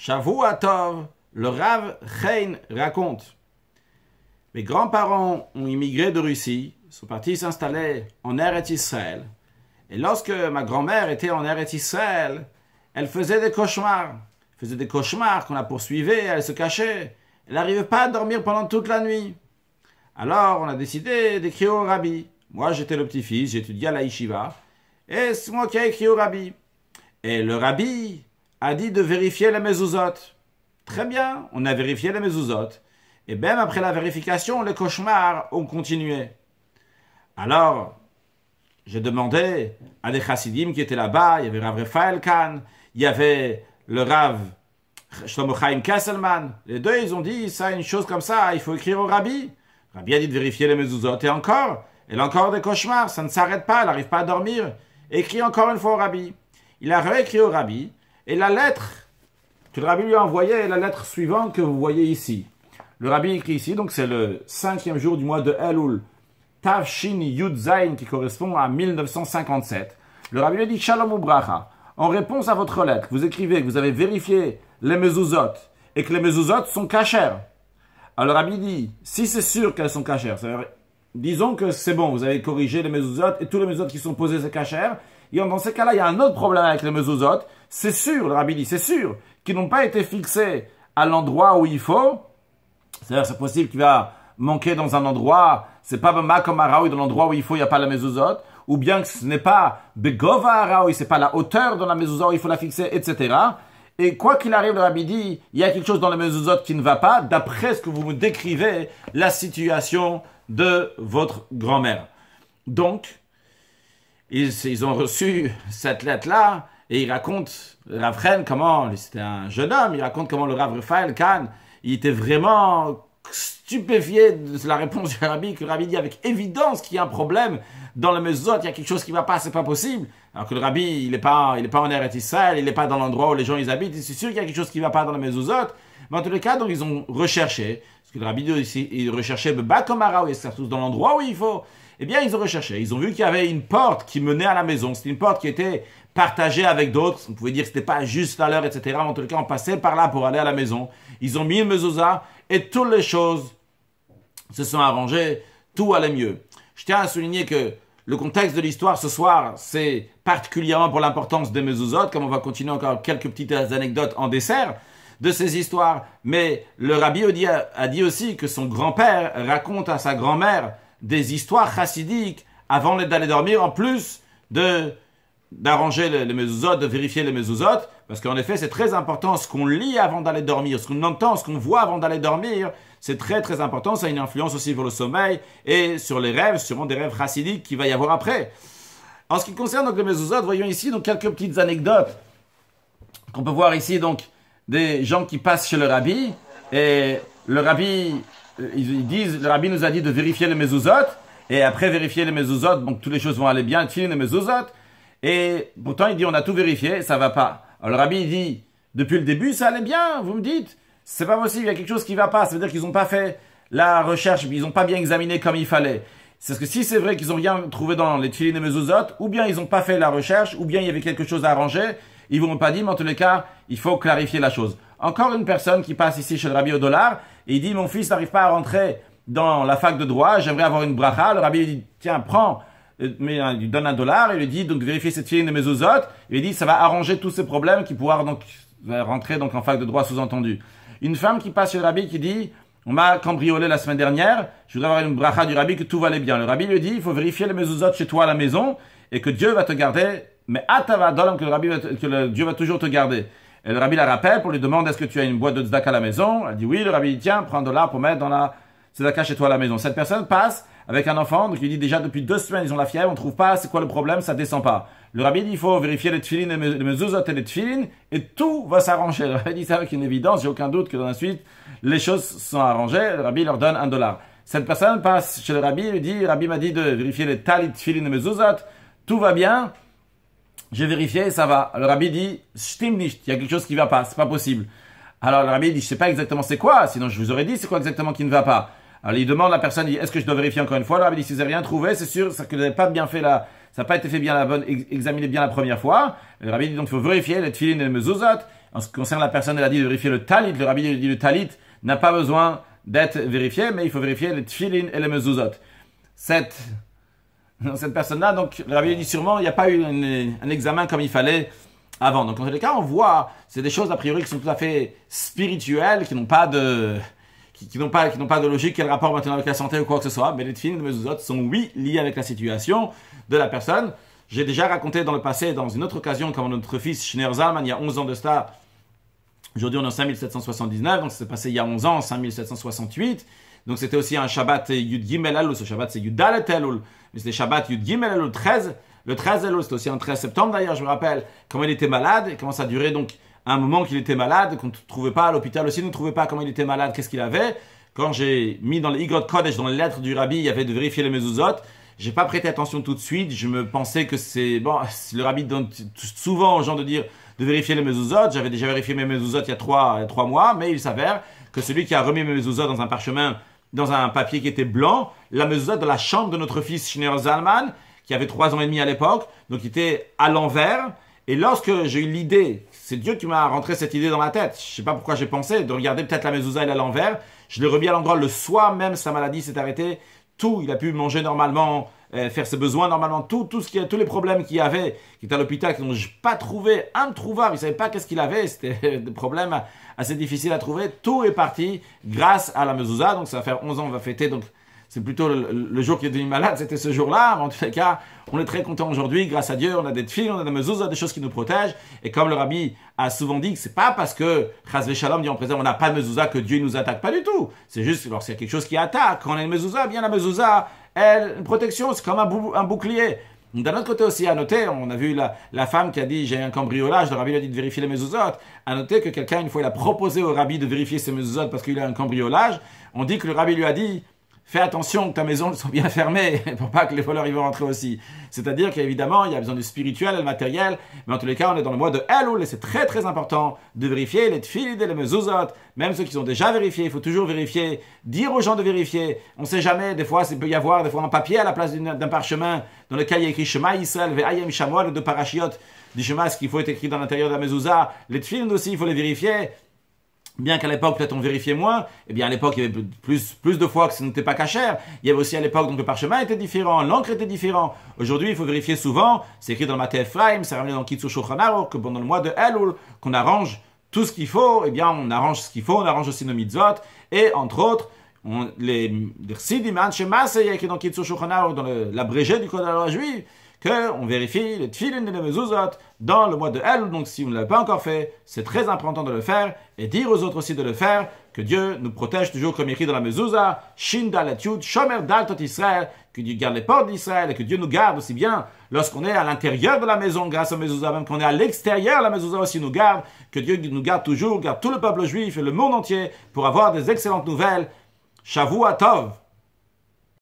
Shavuatov, le Rav Chaim raconte. Mes grands-parents ont immigré de Russie, sont partis s'installer en Eretz Israël. Et lorsque ma grand-mère était en Eretz Israël, elle faisait des cauchemars. Elle faisait des cauchemars qu'on la poursuivait, elle se cachait. Elle n'arrivait pas à dormir pendant toute la nuit. Alors on a décidé d'écrire au rabbi. Moi j'étais le petit-fils, j'étudiais à la yeshiva. Et c'est moi qui ai écrit au rabbi. Et le rabbi a dit de vérifier les mezuzot. Très bien, on a vérifié les mezuzot. Et même après la vérification, les cauchemars ont continué. Alors, j'ai demandé à des chassidim qui étaient là-bas, il y avait Rav Raphaël Khan, il y avait le Rav Shlomo Chaim Kesselman. Les deux, ils ont dit, ça, une chose comme ça, il faut écrire au Rabbi. Rabbi a dit de vérifier les mezuzot. Et encore, elle a encore des cauchemars, ça ne s'arrête pas, elle n'arrive pas à dormir. Écrit encore une fois au Rabbi. Il a réécrit au Rabbi, et la lettre que le rabbi lui a envoyée est la lettre suivante que vous voyez ici. Le rabbi écrit ici, donc c'est le cinquième jour du mois de Elul, Tavshin Yudzain, qui correspond à 1957. Le rabbi lui dit Shalom Ubracha. En réponse à votre lettre, vous écrivez que vous avez vérifié les mezuzot et que les mezuzot sont cachères. Alors le Rabbi dit, si c'est sûr qu'elles sont cachères, disons que c'est bon, vous avez corrigé les mezuzot et tous les mezuzot qui sont posés sont cachères, dans ces cas-là, il y a un autre problème avec les mezuzot. C'est sûr, le rabbi dit, c'est sûr, qu'ils n'ont pas été fixés à l'endroit où il faut. C'est-à-dire, c'est possible qu'il va manquer dans un endroit, c'est pas ma comme Araoui, dans l'endroit où il faut, il n'y a pas la mezuzot, ou bien que ce n'est pas Begova Araoui, c'est pas la hauteur dans la mezuzot où il faut la fixer, etc. Et quoi qu'il arrive, le rabbi dit, il y a quelque chose dans la mezuzot qui ne va pas, d'après ce que vous me décrivez, la situation de votre grand-mère. Donc, ils, ont reçu cette lettre-là, et racontent raconte, Raphaël, comment, c'était un jeune homme, il raconte comment le Rav Raphaël Khan, il était vraiment stupéfié de la réponse du Rabbi, que le Rabbi dit avec évidence qu'il y a un problème dans la maison, il y a quelque chose qui ne va pas, c'est pas possible. Alors que le Rabbi, il n'est pas, il pas en Eretz Israël, il n'est pas dans l'endroit où les gens ils habitent, c'est sûr qu'il y a quelque chose qui ne va pas dans la maison Mais en tous les cas, donc ils ont recherché, parce que le Rabbi dit aussi, il recherchait Bebakomara, où ils sont tous dans l'endroit où il faut eh bien, ils ont recherché. Ils ont vu qu'il y avait une porte qui menait à la maison. C'était une porte qui était partagée avec d'autres. On pouvait dire que ce n'était pas juste à l'heure, etc. En tout cas, on passait par là pour aller à la maison. Ils ont mis une mezouza et toutes les choses se sont arrangées. Tout allait mieux. Je tiens à souligner que le contexte de l'histoire ce soir, c'est particulièrement pour l'importance des mezouzotes, comme on va continuer encore quelques petites anecdotes en dessert de ces histoires. Mais le rabbi a dit aussi que son grand-père raconte à sa grand-mère des histoires chassidiques avant d'aller dormir, en plus de d'arranger les, les de vérifier les mezuzot, parce qu'en effet, c'est très important ce qu'on lit avant d'aller dormir, ce qu'on entend, ce qu'on voit avant d'aller dormir, c'est très très important, ça a une influence aussi pour le sommeil et sur les rêves, sûrement des rêves chassidiques qu'il va y avoir après. En ce qui concerne donc les mezuzot, voyons ici donc quelques petites anecdotes qu'on peut voir ici donc des gens qui passent chez le rabbi et le rabbi euh, ils, disent, le rabbi nous a dit de vérifier les mezuzot, et après vérifier les mezuzot, donc toutes les choses vont aller bien, les et mezuzot, et pourtant il dit on a tout vérifié, ça va pas. Alors le rabbi dit, depuis le début ça allait bien, vous me dites, c'est pas possible, il y a quelque chose qui va pas, ça veut dire qu'ils n'ont pas fait la recherche, ils n'ont pas bien examiné comme il fallait. C'est parce que si c'est vrai qu'ils ont rien trouvé dans les tfilin et mezuzot, ou bien ils n'ont pas fait la recherche, ou bien il y avait quelque chose à arranger, ils ont pas dit, mais en tous les cas, il faut clarifier la chose. Encore une personne qui passe ici chez le rabbi au dollar il dit, mon fils n'arrive pas à rentrer dans la fac de droit, j'aimerais avoir une bracha. Le rabbi lui dit, tiens, prends, euh, mais hein, il lui donne un dollar, il lui dit, donc vérifiez cette fille de mes Il lui dit, ça va arranger tous ces problèmes qui pourra donc euh, rentrer donc en fac de droit sous-entendu. Une femme qui passe chez le rabbi qui dit, on m'a cambriolé la semaine dernière, je voudrais avoir une bracha du rabbi que tout va bien. Le rabbi lui dit, il faut vérifier les autres chez toi à la maison et que Dieu va te garder, mais atava que le rabbi va que Dieu va toujours te garder. Et le rabbi la rappelle pour lui demander est-ce que tu as une boîte de tzedaka à la maison Elle dit oui, le rabbi dit tiens, prends de là pour mettre dans la tzedaka chez toi à la maison. Cette personne passe avec un enfant, donc il dit déjà depuis deux semaines ils ont la fièvre, on ne trouve pas, c'est quoi le problème, ça descend pas. Le rabbi dit il faut vérifier les tfilines, les mezuzot et les tfilines et tout va s'arranger. Le rabbi dit ça avec une évidence, j'ai aucun doute que dans la suite les choses sont arrangées, le rabbi leur donne un dollar. Cette personne passe chez le rabbi, lui dit, le rabbi m'a dit de vérifier les talit, tfilines et mezuzot, tout va bien, j'ai vérifié, ça va. Le rabbi dit, stim nicht. Il y a quelque chose qui ne va pas. C'est pas possible. Alors le rabbi dit, je ne sais pas exactement c'est quoi. Sinon, je vous aurais dit c'est quoi exactement qui ne va pas. Alors il demande à la personne, dit, est-ce que je dois vérifier encore une fois Le rabbi dit, si vous n'avez rien trouvé, c'est sûr, ça que vous n'avez pas bien fait la, ça n'a pas été fait bien la bonne, examiné bien la première fois. Le rabbi dit donc, il faut vérifier les tefillin et les mezuzot. En ce qui concerne la personne, elle a dit de vérifier le talit. Le rabbi dit, le talit n'a pas besoin d'être vérifié, mais il faut vérifier les tefillin et les mezuzot. Cette cette personne-là. Donc, la vieille dit sûrement, il n'y a pas eu un examen comme il fallait avant. Donc, dans tous les cas, on voit, c'est des choses a priori qui sont tout à fait spirituelles, qui n'ont pas de, qui, qui n'ont pas, qui n'ont pas de logique, quel rapport maintenant avec la santé ou quoi que ce soit. Mais les films de autres sont oui liés avec la situation de la personne. J'ai déjà raconté dans le passé, dans une autre occasion, comment notre fils Schneer il y a 11 ans de cela, aujourd'hui on est en 5779, donc ça s'est passé il y a 11 ans, 5768. Donc c'était aussi un Shabbat Yud Gimel Elul, ce Shabbat c'est Yud Dalet Elul, mais c'était Shabbat Yud Gimel Elul 13, le 13 Elul, c'était aussi un 13 septembre d'ailleurs, je me rappelle, comment il était malade, et comment ça durait donc un moment qu'il était malade, qu'on ne trouvait pas à l'hôpital aussi, on ne trouvait pas comment il était malade, qu'est-ce qu'il avait. Quand j'ai mis dans les Code Kodesh, dans les lettres du Rabbi, il y avait de vérifier les mezuzot, j'ai pas prêté attention tout de suite, je me pensais que c'est bon, le rabbi donne souvent aux gens de dire de vérifier les mezuzot, j'avais déjà vérifié mes mezuzot il y a trois, mois, mais il s'avère que celui qui a remis mes mezuzot dans un parchemin dans un papier qui était blanc, la Mezouza de la chambre de notre fils Schneider Zalman, qui avait trois ans et demi à l'époque, donc il était à l'envers. Et lorsque j'ai eu l'idée, c'est Dieu qui m'a rentré cette idée dans la tête, je ne sais pas pourquoi j'ai pensé, de regarder peut-être la Mezouza elle à l'envers, je l'ai remis à l'endroit, le soir même sa maladie s'est arrêtée, tout, il a pu manger normalement, euh, faire ses besoins. Normalement, tout, tout ce qui, tous les problèmes qu'il y avait, qui étaient à l'hôpital, qui n'ont pas trouvé, introuvable, ils ne savait pas qu'est-ce qu'il avait, c'était des problèmes assez difficiles à trouver. Tout est parti grâce à la mezouza. Donc, ça va faire 11 ans, on va fêter. Donc, c'est plutôt le, jour qui est devenu malade, c'était ce jour-là. en tous les cas, on est très content aujourd'hui. Grâce à Dieu, on a des filles, on a des mezouza des choses qui nous protègent. Et comme le rabbi a souvent dit, que c'est pas parce que Chazvé Shalom dit en présent, on n'a pas de mezouza que Dieu nous attaque. Pas du tout. C'est juste lorsqu'il y a quelque chose qui attaque. on a une mezouza, bien la mezouza, elle, une protection, c'est comme un, bouclier. D'un autre côté aussi, à noter, on a vu la, femme qui a dit j'ai un cambriolage, le rabbi lui a dit de vérifier les mezuzot. À noter que quelqu'un, une fois, il a proposé au rabbi de vérifier ses mezuzot parce qu'il a un cambriolage. On dit que le rabbi lui a dit fais attention que ta maison soit bien fermée pour pas que les voleurs y vont rentrer aussi. C'est-à-dire qu'évidemment, il y a besoin du spirituel et du matériel, mais en tous les cas, on est dans le mois de Elul et c'est très très important de vérifier les tfilid et les mezuzot, même ceux qui sont déjà vérifiés, il faut toujours vérifier, dire aux gens de vérifier. On sait jamais, des fois, il peut y avoir des fois un papier à la place d'un parchemin dans lequel il y a écrit Shema Yisrael, Ve'ayem Shamuel, de parashiot du Shema, ce qu'il faut être écrit dans l'intérieur de la mezuzah. Les tfilid aussi, il faut les vérifier. Bien qu'à l'époque, peut-être on vérifiait moins, eh bien à l'époque, il y avait plus, plus de fois que ce n'était pas cachère. Il y avait aussi à l'époque, donc le parchemin était différent, l'encre était différent. Aujourd'hui, il faut vérifier souvent, c'est écrit dans le Maté c'est ramené dans Kitsu que pendant le mois de Elul, qu'on arrange tout ce qu'il faut, eh bien on arrange ce qu'il faut, on arrange aussi nos mitzvot, et entre autres, on, les, Shemase, il y a écrit dans Kitsu dans l'abrégé du Code de la loi juive, qu'on vérifie les tfilin de mezuzot dans le mois de El. Donc si vous ne l'avez pas encore fait, c'est très important de le faire et dire aux autres aussi de le faire. Que Dieu nous protège toujours comme écrit dans la mezuzah, Shin Yud, Shomer tot Israël, que Dieu garde les portes d'Israël et que Dieu nous garde aussi bien lorsqu'on est à l'intérieur de la maison grâce à mezuzah, même qu'on est à l'extérieur, la mezuzah aussi nous garde, que Dieu nous garde toujours, garde tout le peuple juif et le monde entier pour avoir des excellentes nouvelles. Shavu Tov